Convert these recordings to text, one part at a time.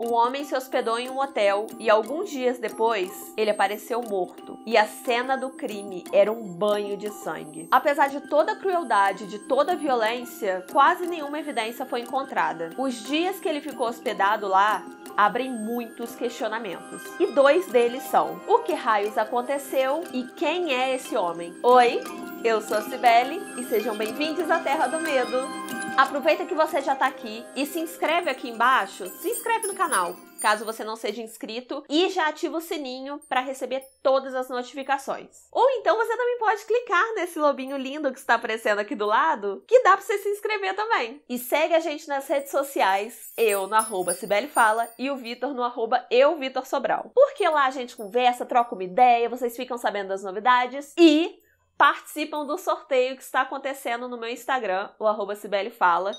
Um homem se hospedou em um hotel e alguns dias depois ele apareceu morto. E a cena do crime era um banho de sangue. Apesar de toda a crueldade, de toda a violência, quase nenhuma evidência foi encontrada. Os dias que ele ficou hospedado lá abrem muitos questionamentos. E dois deles são: o que raios aconteceu e quem é esse homem? Oi, eu sou a Cibele e sejam bem-vindos à Terra do Medo. Aproveita que você já está aqui e se inscreve aqui embaixo, se inscreve no canal, caso você não seja inscrito, e já ativa o sininho para receber todas as notificações. Ou então você também pode clicar nesse lobinho lindo que está aparecendo aqui do lado, que dá para você se inscrever também. E segue a gente nas redes sociais, eu no arroba Cibele Fala e o Vitor no arroba eu Vitor Sobral. Porque lá a gente conversa, troca uma ideia, vocês ficam sabendo das novidades e participam do sorteio que está acontecendo no meu Instagram, o arroba Fala.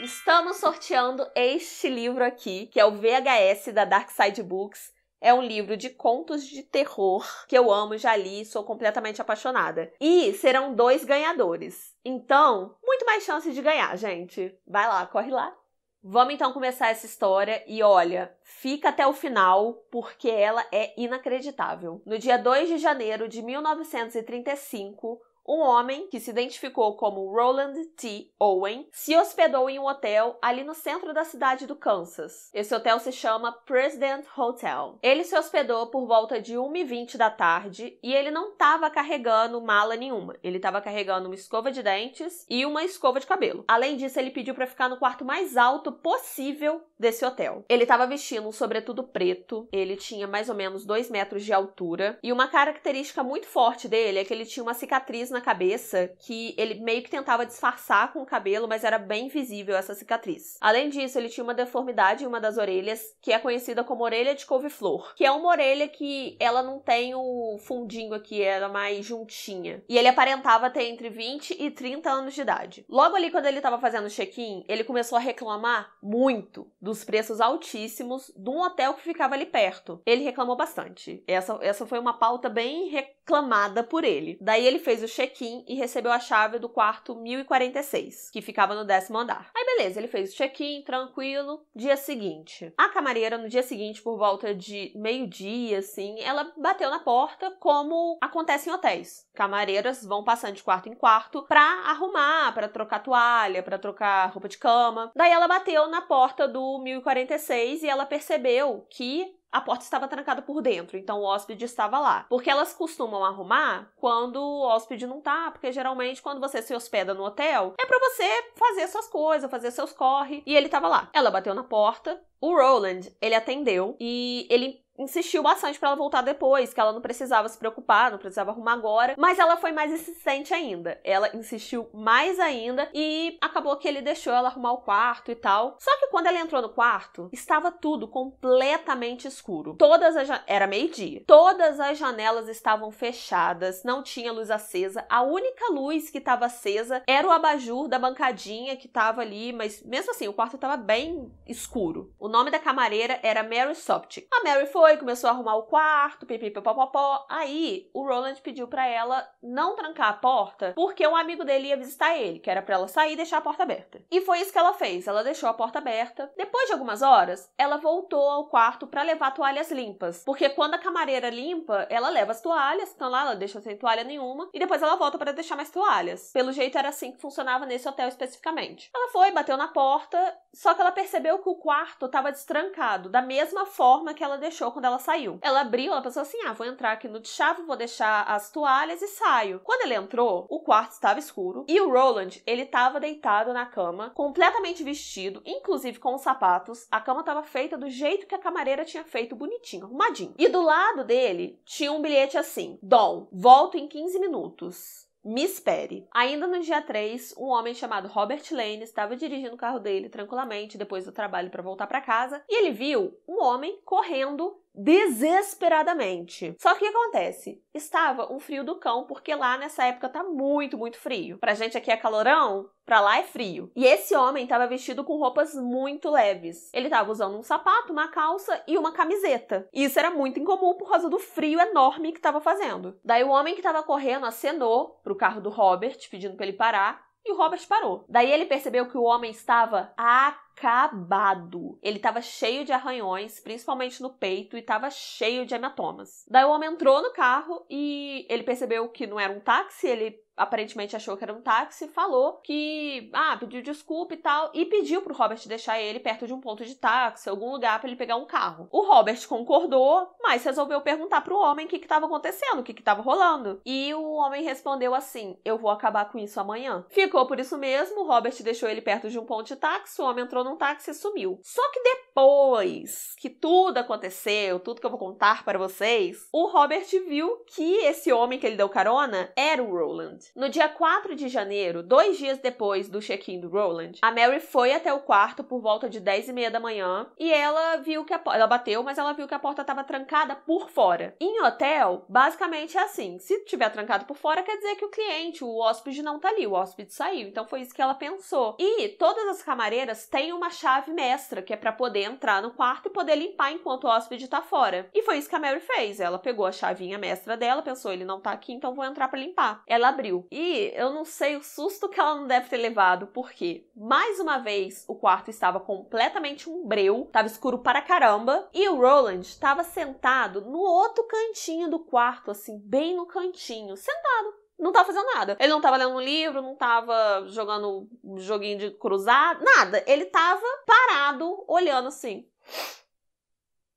Estamos sorteando este livro aqui, que é o VHS da Dark Side Books. É um livro de contos de terror que eu amo, já li, sou completamente apaixonada. E serão dois ganhadores. Então, muito mais chance de ganhar, gente. Vai lá, corre lá Vamos então começar essa história e olha, fica até o final porque ela é inacreditável. No dia 2 de janeiro de 1935, um homem que se identificou como Roland T. Owen se hospedou em um hotel ali no centro da cidade do Kansas. Esse hotel se chama President Hotel. Ele se hospedou por volta de 1h20 da tarde e ele não estava carregando mala nenhuma. Ele estava carregando uma escova de dentes e uma escova de cabelo. Além disso, ele pediu para ficar no quarto mais alto possível desse hotel. Ele estava vestindo um sobretudo preto, ele tinha mais ou menos 2 metros de altura e uma característica muito forte dele é que ele tinha uma cicatriz na na cabeça que ele meio que tentava disfarçar com o cabelo, mas era bem visível essa cicatriz. Além disso, ele tinha uma deformidade em uma das orelhas, que é conhecida como orelha de couve-flor, que é uma orelha que ela não tem o fundinho aqui, era é mais juntinha. E ele aparentava ter entre 20 e 30 anos de idade. Logo ali, quando ele estava fazendo o check-in, ele começou a reclamar muito dos preços altíssimos de um hotel que ficava ali perto. Ele reclamou bastante. Essa, essa foi uma pauta bem reclamada por ele. Daí ele fez o check check-in e recebeu a chave do quarto 1046, que ficava no décimo andar. Aí beleza, ele fez o check-in, tranquilo. Dia seguinte. A camareira, no dia seguinte, por volta de meio-dia, assim, ela bateu na porta, como acontece em hotéis. Camareiras vão passando de quarto em quarto pra arrumar, pra trocar toalha, pra trocar roupa de cama. Daí ela bateu na porta do 1046 e ela percebeu que a porta estava trancada por dentro, então o hóspede estava lá. Porque elas costumam arrumar quando o hóspede não tá, porque geralmente quando você se hospeda no hotel, é para você fazer suas coisas, fazer seus corre, e ele estava lá. Ela bateu na porta, o Roland, ele atendeu e ele insistiu bastante para ela voltar depois, que ela não precisava se preocupar, não precisava arrumar agora, mas ela foi mais insistente ainda. Ela insistiu mais ainda e acabou que ele deixou ela arrumar o quarto e tal. Só que quando ela entrou no quarto, estava tudo completamente escuro. Todas as era meio-dia. Todas as janelas estavam fechadas, não tinha luz acesa. A única luz que estava acesa era o abajur da bancadinha que estava ali, mas mesmo assim o quarto estava bem escuro. O nome da camareira era Mary Soptic. A Mary foi foi, começou a arrumar o quarto, pipipipopopó. Aí o Roland pediu para ela não trancar a porta, porque um amigo dele ia visitar ele, que era para ela sair e deixar a porta aberta. E foi isso que ela fez, ela deixou a porta aberta. Depois de algumas horas, ela voltou ao quarto para levar toalhas limpas, porque quando a camareira limpa, ela leva as toalhas, então lá ela deixa sem toalha nenhuma e depois ela volta para deixar mais toalhas. Pelo jeito era assim que funcionava nesse hotel especificamente. Ela foi, bateu na porta, só que ela percebeu que o quarto estava destrancado, da mesma forma que ela deixou quando ela saiu. Ela abriu, ela pensou assim: ah, vou entrar aqui no chave, vou deixar as toalhas e saio. Quando ele entrou, o quarto estava escuro e o Roland, ele estava deitado na cama, completamente vestido, inclusive com os sapatos. A cama estava feita do jeito que a camareira tinha feito, bonitinho, arrumadinho. E do lado dele tinha um bilhete assim: Dom, volto em 15 minutos. Me espere. Ainda no dia 3, um homem chamado Robert Lane estava dirigindo o carro dele tranquilamente depois do trabalho para voltar para casa e ele viu um homem correndo desesperadamente. Só que o que acontece? Estava um frio do cão, porque lá nessa época tá muito, muito frio. Pra gente aqui é calorão, pra lá é frio. E esse homem estava vestido com roupas muito leves. Ele estava usando um sapato, uma calça e uma camiseta. E isso era muito incomum por causa do frio enorme que estava fazendo. Daí o homem que estava correndo acenou pro carro do Robert, pedindo para ele parar, e o Robert parou. Daí ele percebeu que o homem estava acabado. Ele estava cheio de arranhões, principalmente no peito, e estava cheio de hematomas. Daí o homem entrou no carro e ele percebeu que não era um táxi, ele aparentemente achou que era um táxi, falou que, ah, pediu desculpa e tal, e pediu pro Robert deixar ele perto de um ponto de táxi, algum lugar para ele pegar um carro. O Robert concordou, mas resolveu perguntar pro homem o que que tava acontecendo, o que que tava rolando. E o homem respondeu assim: "Eu vou acabar com isso amanhã". Ficou por isso mesmo, o Robert deixou ele perto de um ponto de táxi, o homem entrou num táxi e sumiu. Só que depois que tudo aconteceu, tudo que eu vou contar para vocês, o Robert viu que esse homem que ele deu carona era o Roland. No dia 4 de janeiro, dois dias depois do check-in do Roland, a Mary foi até o quarto por volta de 10 e meia da manhã e ela viu que a ela bateu, mas ela viu que a porta estava trancada por fora. Em hotel, basicamente é assim: se tiver trancado por fora, quer dizer que o cliente, o hóspede não tá ali, o hóspede saiu. Então foi isso que ela pensou. E todas as camareiras têm uma chave mestra que é para poder entrar no quarto e poder limpar enquanto o hóspede tá fora. E foi isso que a Mary fez. Ela pegou a chavinha mestra dela, pensou ele não tá aqui, então vou entrar para limpar. Ela abriu e eu não sei o susto que ela não deve ter levado, porque, mais uma vez, o quarto estava completamente um breu, estava escuro para caramba, e o Roland estava sentado no outro cantinho do quarto, assim, bem no cantinho, sentado não tava fazendo nada. Ele não tava lendo um livro, não tava jogando um joguinho de cruzado, nada. Ele tava parado, olhando assim.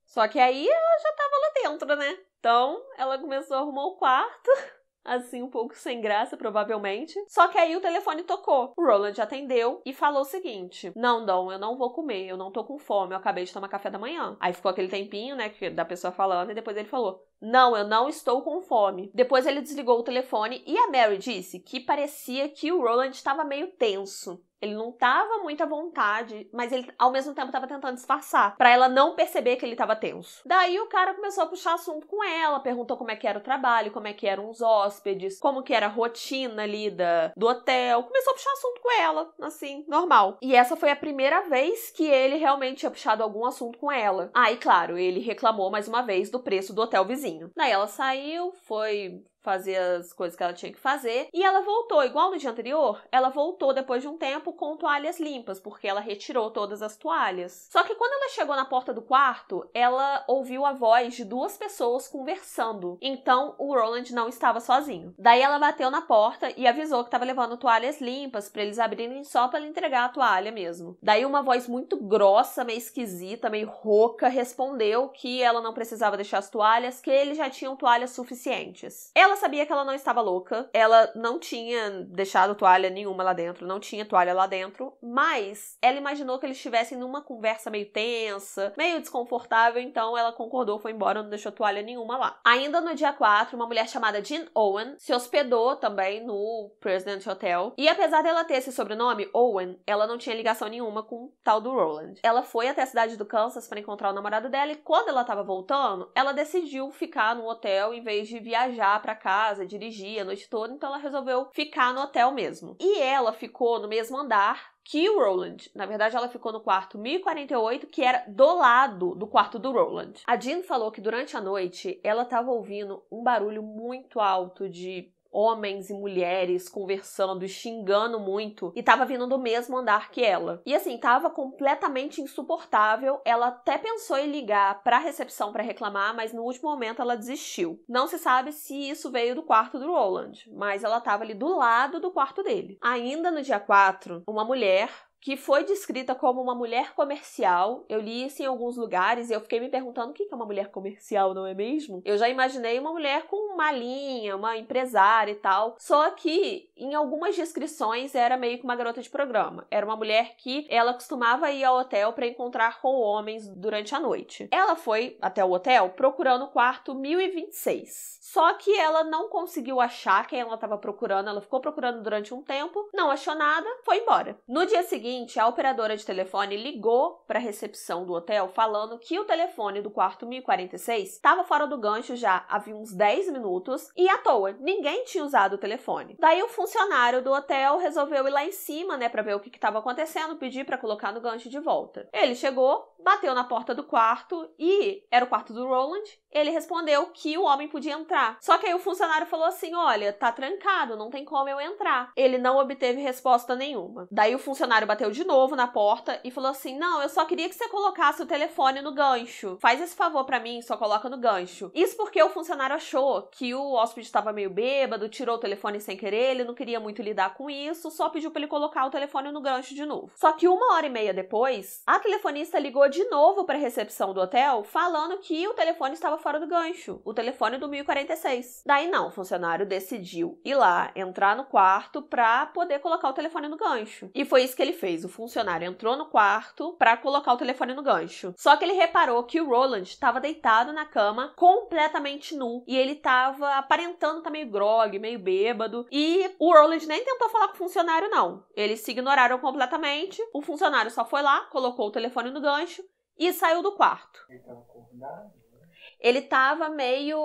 Só que aí ela já tava lá dentro, né? Então ela começou a arrumar o quarto. assim um pouco sem graça, provavelmente. Só que aí o telefone tocou. O Roland atendeu e falou o seguinte: Não, Dom, eu não vou comer, eu não tô com fome, eu acabei de tomar café da manhã. Aí ficou aquele tempinho, né, da pessoa falando, e depois ele falou: não, eu não estou com fome. Depois ele desligou o telefone e a Mary disse que parecia que o Roland estava meio tenso. Ele não tava muito à vontade, mas ele ao mesmo tempo tava tentando disfarçar, para ela não perceber que ele tava tenso. Daí o cara começou a puxar assunto com ela, perguntou como é que era o trabalho, como é que eram os hóspedes, como que era a rotina ali da, do hotel. Começou a puxar assunto com ela, assim, normal. E essa foi a primeira vez que ele realmente tinha puxado algum assunto com ela. Aí, ah, claro, ele reclamou mais uma vez do preço do hotel vizinho. Daí ela saiu, foi fazer as coisas que ela tinha que fazer. E ela voltou, igual no dia anterior, ela voltou depois de um tempo com toalhas limpas, porque ela retirou todas as toalhas. Só que quando ela chegou na porta do quarto, ela ouviu a voz de duas pessoas conversando. Então o Roland não estava sozinho. Daí ela bateu na porta e avisou que estava levando toalhas limpas para eles abrirem só para entregar a toalha mesmo. Daí uma voz muito grossa, meio esquisita, meio rouca, respondeu que ela não precisava deixar as toalhas, que eles já tinham toalhas suficientes. Ela ela sabia que ela não estava louca, ela não tinha deixado toalha nenhuma lá dentro, não tinha toalha lá dentro, mas ela imaginou que eles estivessem numa conversa meio tensa, meio desconfortável, então ela concordou, foi embora, não deixou toalha nenhuma lá. Ainda no dia 4, uma mulher chamada Jean Owen se hospedou também no President Hotel, e apesar dela ter esse sobrenome, Owen, ela não tinha ligação nenhuma com o tal do Roland. Ela foi até a cidade do Kansas para encontrar o namorado dela e quando ela estava voltando, ela decidiu ficar no hotel em vez de viajar para casa, dirigia a noite toda, então ela resolveu ficar no hotel mesmo. E ela ficou no mesmo andar que o Roland. Na verdade, ela ficou no quarto 1048, que era do lado do quarto do Roland. A Jean falou que durante a noite ela estava ouvindo um barulho muito alto de homens e mulheres conversando e xingando muito e tava vindo do mesmo andar que ela. E assim, tava completamente insuportável. Ela até pensou em ligar para a recepção para reclamar, mas no último momento ela desistiu. Não se sabe se isso veio do quarto do Roland, mas ela tava ali do lado do quarto dele. Ainda no dia 4, uma mulher que foi descrita como uma mulher comercial. Eu li isso em alguns lugares e eu fiquei me perguntando o que é uma mulher comercial, não é mesmo? Eu já imaginei uma mulher com uma linha, uma empresária e tal. Só que em algumas descrições era meio que uma garota de programa. Era uma mulher que ela costumava ir ao hotel para encontrar com homens durante a noite. Ela foi até o hotel procurando o quarto 1026. Só que ela não conseguiu achar quem ela estava procurando. Ela ficou procurando durante um tempo, não achou nada, foi embora. No dia seguinte seguinte, a operadora de telefone ligou para a recepção do hotel falando que o telefone do quarto 1046 estava fora do gancho já havia uns 10 minutos e à toa, ninguém tinha usado o telefone. Daí o funcionário do hotel resolveu ir lá em cima, né, para ver o que estava acontecendo, pedir para colocar no gancho de volta. Ele chegou, bateu na porta do quarto e era o quarto do Roland. Ele respondeu que o homem podia entrar. Só que aí o funcionário falou assim: "Olha, tá trancado, não tem como eu entrar". Ele não obteve resposta nenhuma. Daí o funcionário bateu bateu de novo na porta e falou assim: Não, eu só queria que você colocasse o telefone no gancho. Faz esse favor para mim, só coloca no gancho. Isso porque o funcionário achou que o hóspede estava meio bêbado, tirou o telefone sem querer, ele não queria muito lidar com isso, só pediu para ele colocar o telefone no gancho de novo. Só que uma hora e meia depois, a telefonista ligou de novo para a recepção do hotel falando que o telefone estava fora do gancho, o telefone do 1046. Daí não, o funcionário decidiu ir lá, entrar no quarto para poder colocar o telefone no gancho. E foi isso que ele fez fez? O funcionário entrou no quarto para colocar o telefone no gancho. Só que ele reparou que o Roland estava deitado na cama, completamente nu, e ele estava aparentando tá meio grog, meio bêbado, e o Roland nem tentou falar com o funcionário não. Eles se ignoraram completamente. O funcionário só foi lá, colocou o telefone no gancho e saiu do quarto. Ele tava acordado? ele tava meio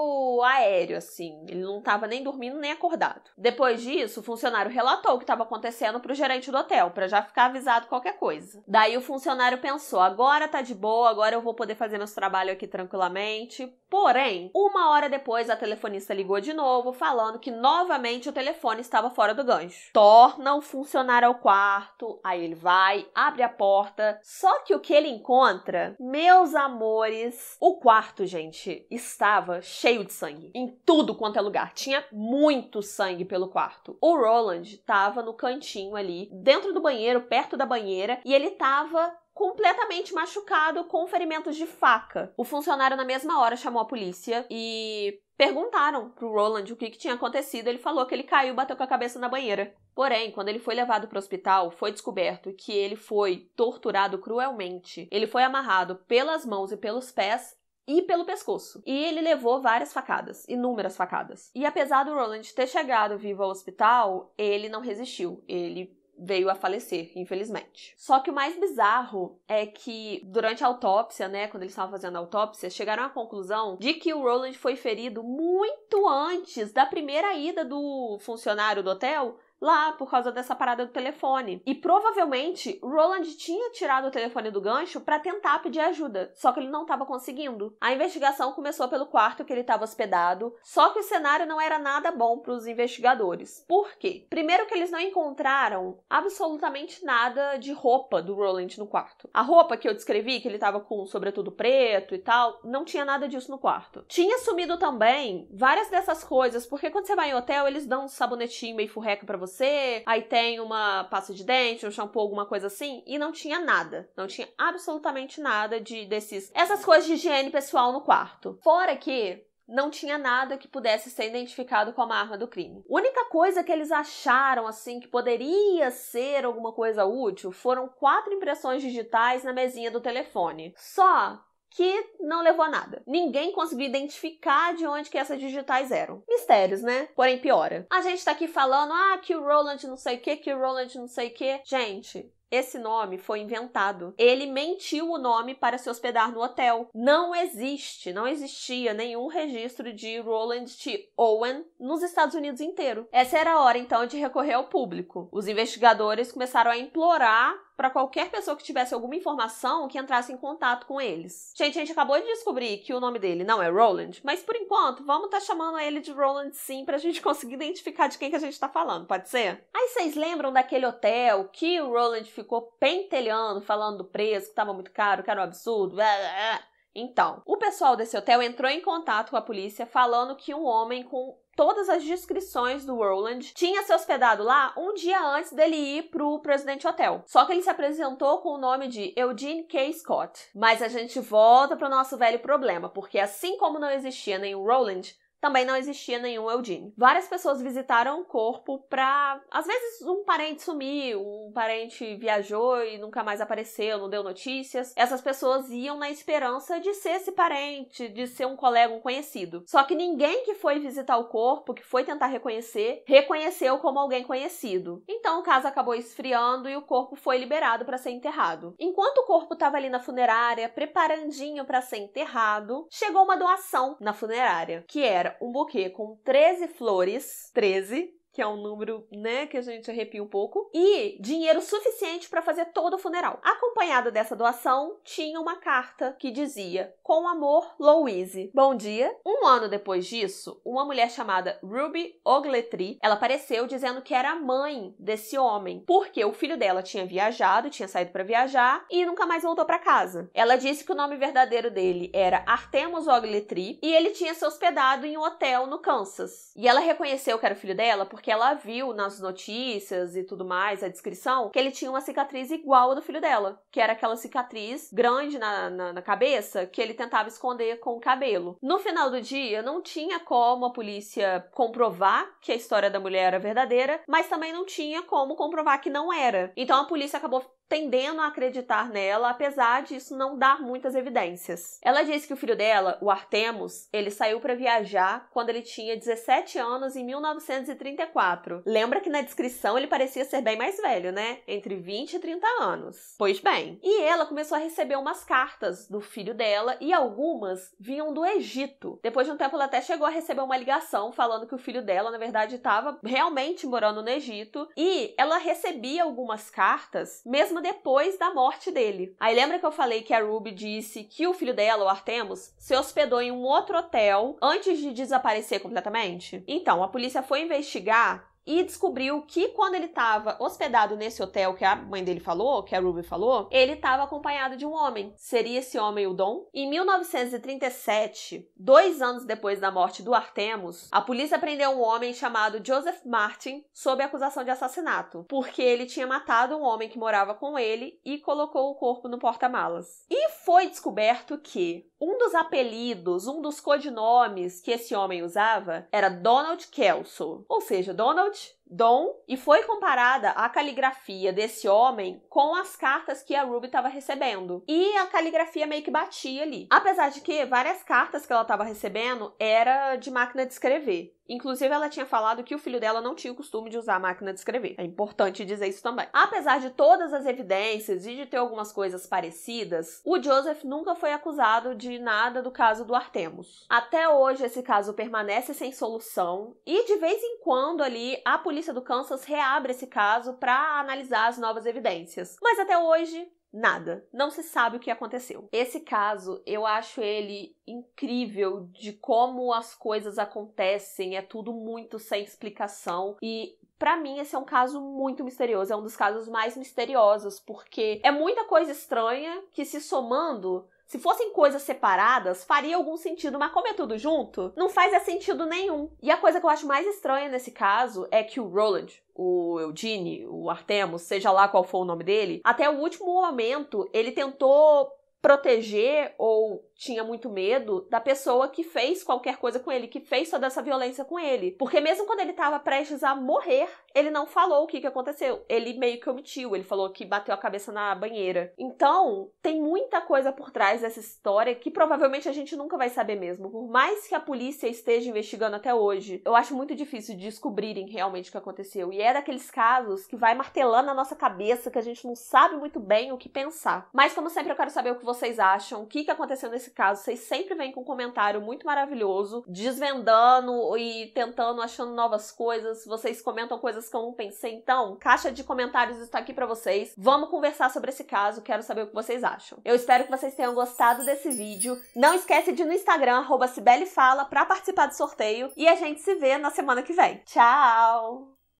aéreo, assim. Ele não tava nem dormindo nem acordado. Depois disso, o funcionário relatou o que estava acontecendo pro gerente do hotel, para já ficar avisado qualquer coisa. Daí o funcionário pensou: agora tá de boa, agora eu vou poder fazer meu trabalho aqui tranquilamente. Porém, uma hora depois a telefonista ligou de novo, falando que novamente o telefone estava fora do gancho. Torna o funcionário ao quarto, aí ele vai, abre a porta. Só que o que ele encontra, meus amores, o quarto, gente, estava cheio de sangue. Em tudo quanto é lugar. Tinha muito sangue pelo quarto. O Roland estava no cantinho ali, dentro do banheiro, perto da banheira, e ele estava completamente machucado com ferimentos de faca. O funcionário na mesma hora chamou a polícia e perguntaram pro Roland o que, que tinha acontecido. Ele falou que ele caiu e bateu com a cabeça na banheira. Porém, quando ele foi levado para o hospital, foi descoberto que ele foi torturado cruelmente. Ele foi amarrado pelas mãos e pelos pés e pelo pescoço. E ele levou várias facadas, inúmeras facadas. E apesar do Roland ter chegado vivo ao hospital, ele não resistiu. Ele veio a falecer, infelizmente. Só que o mais bizarro é que durante a autópsia, né, quando eles estavam fazendo a autópsia, chegaram à conclusão de que o Roland foi ferido muito antes da primeira ida do funcionário do hotel lá por causa dessa parada do telefone. E provavelmente Roland tinha tirado o telefone do gancho para tentar pedir ajuda, só que ele não estava conseguindo. A investigação começou pelo quarto que ele estava hospedado, só que o cenário não era nada bom para os investigadores. Por quê? Primeiro que eles não encontraram absolutamente nada de roupa do Roland no quarto. A roupa que eu descrevi, que ele estava com um sobretudo preto e tal, não tinha nada disso no quarto. Tinha sumido também várias dessas coisas, porque quando você vai em hotel, eles dão um sabonetinho meio furreca para você você, aí tem uma pasta de dente, um shampoo, alguma coisa assim, e não tinha nada. Não tinha absolutamente nada de desses essas coisas de higiene pessoal no quarto. Fora que não tinha nada que pudesse ser identificado como arma do crime. A única coisa que eles acharam assim que poderia ser alguma coisa útil foram quatro impressões digitais na mesinha do telefone. Só que não levou a nada. Ninguém conseguiu identificar de onde que essas digitais eram. Mistérios, né? Porém piora. A gente tá aqui falando, ah, que o Roland não sei o que, que o Roland não sei o que. Gente, esse nome foi inventado. Ele mentiu o nome para se hospedar no hotel. Não existe, não existia nenhum registro de Roland T. Owen nos Estados Unidos inteiro. Essa era a hora então de recorrer ao público. Os investigadores começaram a implorar para qualquer pessoa que tivesse alguma informação que entrasse em contato com eles. Gente, a gente acabou de descobrir que o nome dele não é Roland, mas por enquanto vamos estar tá chamando ele de Roland sim para a gente conseguir identificar de quem que a gente está falando, pode ser? Aí vocês lembram daquele hotel que o Roland ficou pentelhando, falando do preço, que estava muito caro, que era um absurdo. Blá, é, blá. É, é. Então, o pessoal desse hotel entrou em contato com a polícia falando que um homem com todas as descrições do Roland, tinha se hospedado lá um dia antes dele ir pro Presidente Hotel. Só que ele se apresentou com o nome de Eugene K. Scott. Mas a gente volta pro nosso velho problema, porque assim como não existia nenhum Roland, também não existia nenhum Eudine. Várias pessoas visitaram o corpo para, às vezes um parente sumiu, um parente viajou e nunca mais apareceu, não deu notícias. Essas pessoas iam na esperança de ser esse parente, de ser um colega, um conhecido. Só que ninguém que foi visitar o corpo, que foi tentar reconhecer, reconheceu como alguém conhecido. Então o caso acabou esfriando e o corpo foi liberado para ser enterrado. Enquanto o corpo estava ali na funerária, preparandinho para ser enterrado, chegou uma doação na funerária, que era um buquê com 13 flores, 13, que é um número, né, que a gente arrepia um pouco, e dinheiro suficiente para fazer todo o funeral. Acompanhado dessa doação, tinha uma carta que dizia: "Com amor, Louise. Bom dia". Um ano depois disso, uma mulher chamada Ruby Ogletree, ela apareceu dizendo que era a mãe desse homem, porque o filho dela tinha viajado, tinha saído para viajar e nunca mais voltou para casa. Ela disse que o nome verdadeiro dele era Artemus Ogletree e ele tinha se hospedado em um hotel no Kansas. E ela reconheceu que era o filho dela porque que ela viu nas notícias e tudo mais, a descrição, que ele tinha uma cicatriz igual a do filho dela, que era aquela cicatriz grande na, na, na cabeça que ele tentava esconder com o cabelo. No final do dia, não tinha como a polícia comprovar que a história da mulher era verdadeira, mas também não tinha como comprovar que não era. Então a polícia acabou tendendo a acreditar nela, apesar disso não dar muitas evidências. Ela disse que o filho dela, o Artemus, ele saiu para viajar quando ele tinha 17 anos em 1934. Lembra que na descrição ele parecia ser bem mais velho, né? Entre 20 e 30 anos. Pois bem. E ela começou a receber umas cartas do filho dela e algumas vinham do Egito. Depois de um tempo ela até chegou a receber uma ligação falando que o filho dela, na verdade, estava realmente morando no Egito e ela recebia algumas cartas mesmo mesmo depois da morte dele. Aí lembra que eu falei que a Ruby disse que o filho dela, o Artemus, se hospedou em um outro hotel antes de desaparecer completamente? Então, a polícia foi investigar e descobriu que quando ele estava hospedado nesse hotel que a mãe dele falou, que a Ruby falou, ele estava acompanhado de um homem. Seria esse homem o Dom? Em 1937, dois anos depois da morte do Artemus, a polícia prendeu um homem chamado Joseph Martin sob acusação de assassinato, porque ele tinha matado um homem que morava com ele e colocou o corpo no porta-malas. E foi descoberto que um dos apelidos, um dos codinomes que esse homem usava era Donald Kelso, ou seja, Donald dom e foi comparada a caligrafia desse homem com as cartas que a Ruby estava recebendo. E a caligrafia meio que batia ali. Apesar de que várias cartas que ela estava recebendo era de máquina de escrever. Inclusive, ela tinha falado que o filho dela não tinha o costume de usar a máquina de escrever. É importante dizer isso também. Apesar de todas as evidências e de ter algumas coisas parecidas, o Joseph nunca foi acusado de nada do caso do Artemus. Até hoje, esse caso permanece sem solução e de vez em quando ali a polícia polícia do Kansas reabre esse caso para analisar as novas evidências. Mas até hoje, nada. Não se sabe o que aconteceu. Esse caso, eu acho ele incrível de como as coisas acontecem, é tudo muito sem explicação e para mim esse é um caso muito misterioso, é um dos casos mais misteriosos, porque é muita coisa estranha que se somando se fossem coisas separadas, faria algum sentido, mas como é tudo junto, não faz sentido nenhum. E a coisa que eu acho mais estranha nesse caso é que o Roland, o Eugene, o Artemus, seja lá qual for o nome dele, até o último momento ele tentou proteger ou tinha muito medo da pessoa que fez qualquer coisa com ele, que fez toda essa violência com ele. Porque mesmo quando ele estava prestes a morrer, ele não falou o que, que aconteceu. Ele meio que omitiu, ele falou que bateu a cabeça na banheira. Então, tem muita coisa por trás dessa história que provavelmente a gente nunca vai saber mesmo. Por mais que a polícia esteja investigando até hoje, eu acho muito difícil descobrirem realmente o que aconteceu. E é daqueles casos que vai martelando a nossa cabeça, que a gente não sabe muito bem o que pensar. Mas, como sempre, eu quero saber o que vocês acham, o que, que aconteceu nesse caso, vocês sempre vêm com um comentário muito maravilhoso, desvendando e tentando, achando novas coisas. Vocês comentam coisas que eu não pensei. Então, caixa de comentários está aqui para vocês. Vamos conversar sobre esse caso, quero saber o que vocês acham. Eu espero que vocês tenham gostado desse vídeo. Não esquece de ir no Instagram, arroba Fala, pra participar do sorteio. E a gente se vê na semana que vem. Tchau!